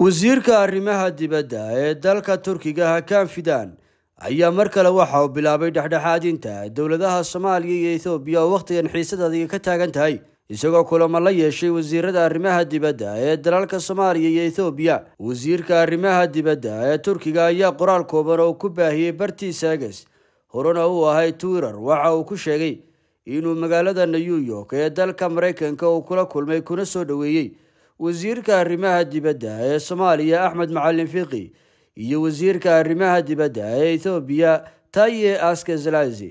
wasiirka arrimaha dibadda ee dalka turkiga hakaan fidaan ayaa mar kale waxa uu bilaabay dhexdhexaadinta dowladaha soomaaliya iyo ethoobiya oo wakhtigan xiisad adiga ka taagan tahay isagoo kulamo la yeeshay wasiirada arrimaha dibadda ee dalalka soomaaliya iyo ethoobiya wasiirka arrimaha dibadda ee turkiga ayaa qoraal kooban oo ku baahiyey bartiisa agas horena uu ahay twitter waxa uu ku sheegay inuu magaalada new york ee dalka maraykanka uu kula kulmay kuna soo dhoweeyey wasiirka arrimaha dibadda ee soomaaliya axmed macalin fiqi iyo wasiirka arrimaha dibadda ee ethoobiya taye aske zalazi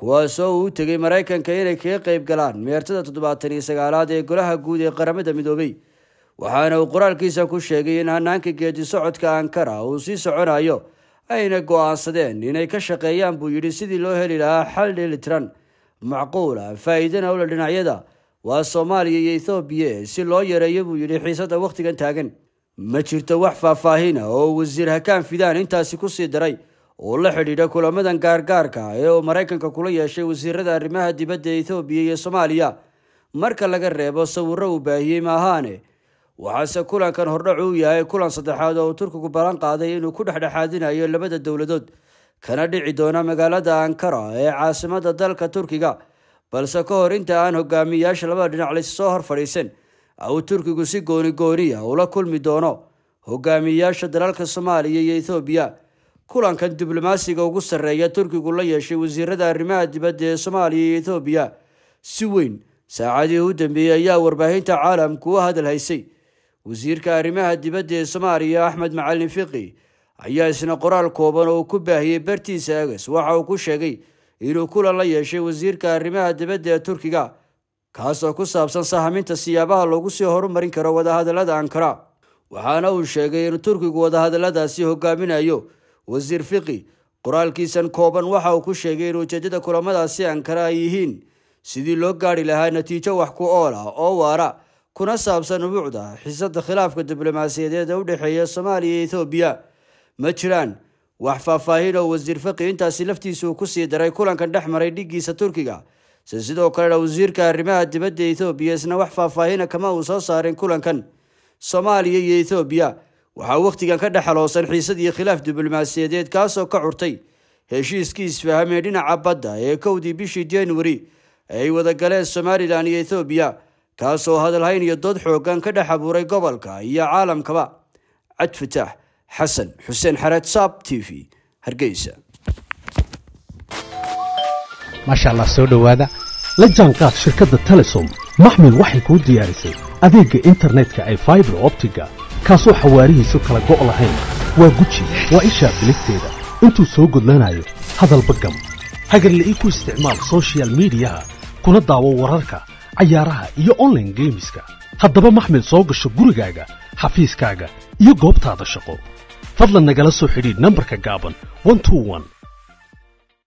kuwaasoo uu u tegay maraykanka inay kaga qayb galaan meertada toddobaatan iyo sagaalaad ee golaha guud ee qaramada midoobay waxaana uu qoraalkiisa ku sheegay in hanaanka geedi socodka ankara uu sii soconayo ayna go-aansadeen inay ka shaqeeyaan buu yidhi sidii loo heli lahaa xal dheelitiran macquula faa'iidana ula dhinacyada waa soomaaliya iyo ethoobiya si loo yareeyo buu yidhi xiisadda wakhtigan taagan ma jirto wax faahfaahina oo wasiir hakaan fidaan intaasi ku sii daray oo la xidhiidha kulamadan gaargaarka ah ee uu maraykanka kula yeeshay wasiirada arrimaha dibadda ethoobiya iyo soomaaliya marka laga reebo sawirro uu baahiyey maahaane waxaase kulankan hordhac uu yahay kulan saddexaad oo uu turkigu ballan qaaday inuu ku dhexdhexaadinayo labada dowladood kana dhici doona magaalada ankara ee caasimada dalka turkiga balse ka hor inta aan hogaamiyayaasha labada dhinac lays soo hor fadhiisan au turkigu si gooni gooniya ah ula kulmi doono hogaamiyayaasha dalalka soomaaliya iyo ethoobiya kulankan diblomaasiga ugu sarreeya turkigu la yeeshay wasiirada arrimaha dibadda ee soomaaliya iyo ethoobiya si weyn saacadihii u dambeeyey ayaa warbaahinta caalamku u hadal haysay wasiirka arrimaha dibadda ee soomaaliya axmed macalin fiqi ayaa isna qoraal kooban oo uu ku baahiyey bartiisa agas waxa uu ku sheegay inuu kulan la yeeshay wasiirka arrimaha dibadda ee turkiga kaasoo ku saabsan sahaminta siyaabaha loogu sii horumarin karo wadahadallada ankara waxaana uu sheegay in turkigu wadahadalladaasi hogaaminayo wasiir fiqi qoraalkiisan kooban waxa uu ku sheegay in ujeeddada kulamadaasi ankara ay yihiin sidii loo gaari lahaa natiijo wax ku ool ah oo waara kuna saabsan ubuucda xiisada khilaafka diblomaasiyadeed ee u dhexeeya soomaaliya iyo ethoobiya ma jiraan wax faahfaahin oo wasiir faqi intaasi laftiisuu ku sii daray kulankan dhex maray dhiggiisa turkiga si sidoo kalena wasiirka arrimaha dibadda ethoobiya isna wax faahfaahina kama uu soo saarin kulankan soomaaliya iyo ethoobiya waxaa wakhtigan ka dhexaloosan xiisadii khilaaf diblomaasiyadeed kaasoo ka curtay heshiiskii isfaham ee dhinaca badda ee kowdii bishii januari ay wadagaleen somalilan iyo ethoobiya kaasoo hadalhayn iyo dood xooggan ka dhex abuuray gobolka iyo caalamkaba cad fataax حسن حسين حرات صاب تي في هرقيسة ما شاء الله سوده هذا لجان قاد شركة التلسوم محمل وحي كود ديارسي أذيق إنترنت كأي فايبر أوبتيكا كاسو حواريه سوكالا قوء لهين وقوشي وإيشا بلكتيدا انتو سوق لنا هذا البقم هاقر اللي إيكو استعمال سوشيال ميديا كون الدعوة وراركا عيارها إيا أونلين جيمسكا هادبا محمل سوق الشقوري قاقا حفيز قاقا إيا قوبتا هذا الشقو fadlan nagala soo xidhiidh nambarka gaaban